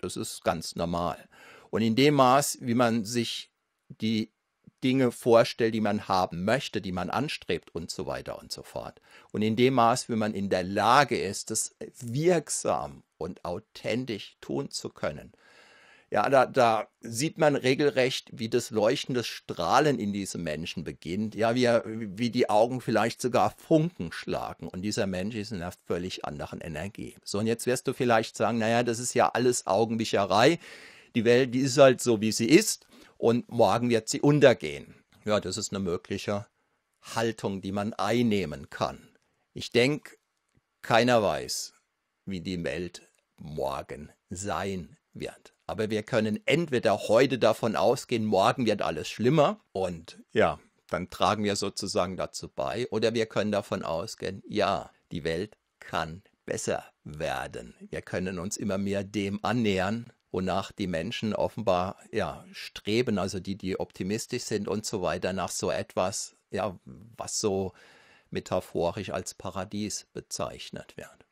Das ist ganz normal. Und in dem Maß, wie man sich die Dinge vorstellt, die man haben möchte, die man anstrebt und so weiter und so fort. Und in dem Maß, wie man in der Lage ist, das wirksam und authentisch tun zu können, ja, da, da sieht man regelrecht, wie das leuchtende Strahlen in diesem Menschen beginnt. Ja, wie, wie die Augen vielleicht sogar Funken schlagen. Und dieser Mensch ist in einer völlig anderen Energie. So, und jetzt wirst du vielleicht sagen, naja, das ist ja alles Augenwischerei. Die Welt, die ist halt so, wie sie ist. Und morgen wird sie untergehen. Ja, das ist eine mögliche Haltung, die man einnehmen kann. Ich denke, keiner weiß, wie die Welt morgen sein wird wird. Aber wir können entweder heute davon ausgehen, morgen wird alles schlimmer und ja, dann tragen wir sozusagen dazu bei, oder wir können davon ausgehen, ja, die Welt kann besser werden. Wir können uns immer mehr dem annähern, wonach die Menschen offenbar ja streben, also die, die optimistisch sind und so weiter, nach so etwas, ja, was so metaphorisch als Paradies bezeichnet wird.